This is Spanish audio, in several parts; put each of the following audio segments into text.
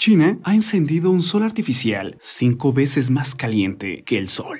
China ha encendido un sol artificial cinco veces más caliente que el sol.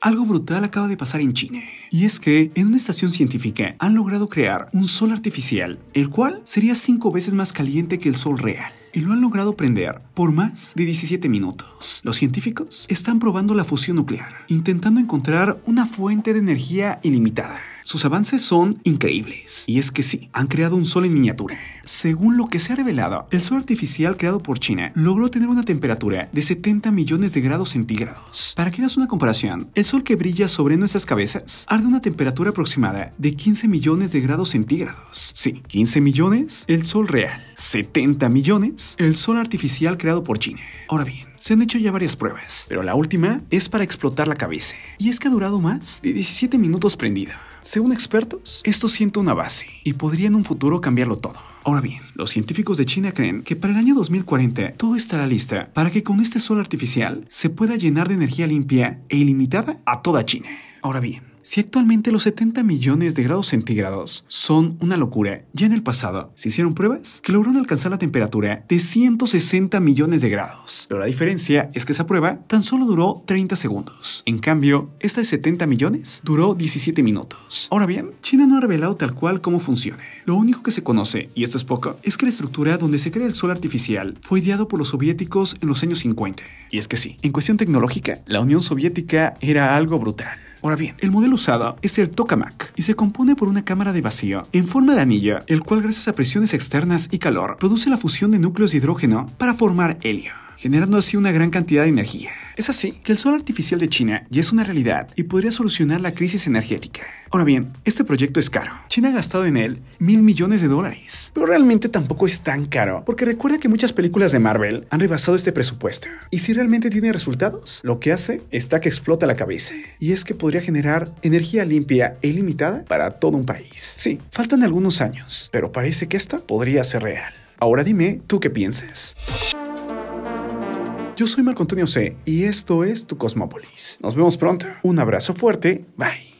Algo brutal acaba de pasar en China, y es que en una estación científica han logrado crear un sol artificial, el cual sería cinco veces más caliente que el sol real y lo han logrado prender por más de 17 minutos. Los científicos están probando la fusión nuclear, intentando encontrar una fuente de energía ilimitada. Sus avances son increíbles. Y es que sí, han creado un sol en miniatura. Según lo que se ha revelado, el sol artificial creado por China logró tener una temperatura de 70 millones de grados centígrados. Para que hagas una comparación, el sol que brilla sobre nuestras cabezas arde una temperatura aproximada de 15 millones de grados centígrados. Sí, 15 millones, el sol real. 70 millones, el sol artificial creado por China. Ahora bien, se han hecho ya varias pruebas, pero la última es para explotar la cabeza. Y es que ha durado más de 17 minutos prendido. Según expertos, esto siente una base y podría en un futuro cambiarlo todo. Ahora bien, los científicos de China creen que para el año 2040 todo estará lista para que con este sol artificial se pueda llenar de energía limpia e ilimitada a toda China. Ahora bien, si actualmente los 70 millones de grados centígrados son una locura, ya en el pasado se hicieron pruebas que lograron alcanzar la temperatura de 160 millones de grados. Pero la diferencia es que esa prueba tan solo duró 30 segundos. En cambio, esta de 70 millones duró 17 minutos. Ahora bien, China no ha revelado tal cual cómo funciona. Lo único que se conoce, y esto es poco, es que la estructura donde se crea el sol artificial fue ideado por los soviéticos en los años 50. Y es que sí, en cuestión tecnológica, la Unión Soviética era algo brutal. Ahora bien, el modelo usado es el tokamak y se compone por una cámara de vacío en forma de anilla, el cual gracias a presiones externas y calor produce la fusión de núcleos de hidrógeno para formar helio generando así una gran cantidad de energía. Es así que el sol artificial de China ya es una realidad y podría solucionar la crisis energética. Ahora bien, este proyecto es caro. China ha gastado en él mil millones de dólares, pero realmente tampoco es tan caro, porque recuerda que muchas películas de Marvel han rebasado este presupuesto. Y si realmente tiene resultados, lo que hace está que explota la cabeza. Y es que podría generar energía limpia e ilimitada para todo un país. Sí, faltan algunos años, pero parece que esto podría ser real. Ahora dime, ¿tú qué piensas? Yo soy Marco Antonio C y esto es Tu Cosmópolis. Nos vemos pronto. Un abrazo fuerte. Bye.